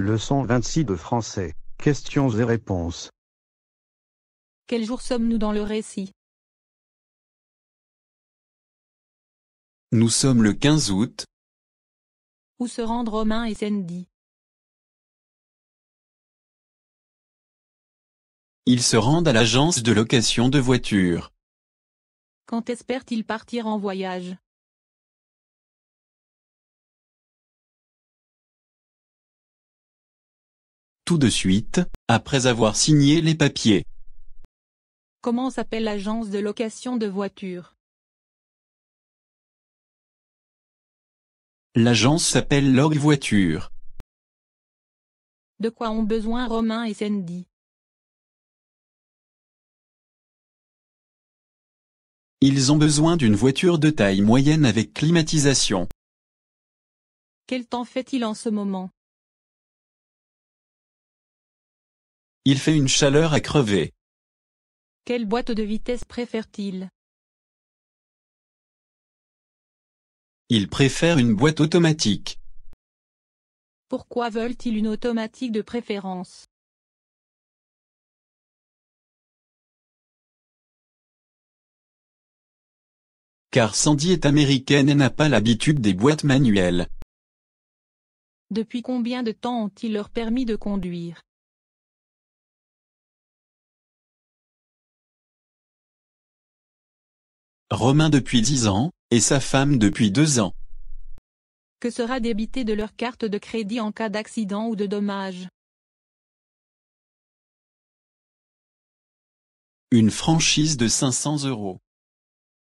Leçon 26 de français. Questions et réponses. Quel jour sommes-nous dans le récit Nous sommes le 15 août. Où se rendent Romain et Sandy Ils se rendent à l'agence de location de voitures. Quand espèrent-ils partir en voyage tout de suite, après avoir signé les papiers. Comment s'appelle l'agence de location de voitures L'agence s'appelle Log Voiture. De quoi ont besoin Romain et Sandy Ils ont besoin d'une voiture de taille moyenne avec climatisation. Quel temps fait-il en ce moment Il fait une chaleur à crever. Quelle boîte de vitesse préfère-t-il Il préfère une boîte automatique. Pourquoi veulent-ils une automatique de préférence Car Sandy est américaine et n'a pas l'habitude des boîtes manuelles. Depuis combien de temps ont-ils leur permis de conduire Romain depuis dix ans, et sa femme depuis deux ans. Que sera débité de leur carte de crédit en cas d'accident ou de dommage Une franchise de 500 euros.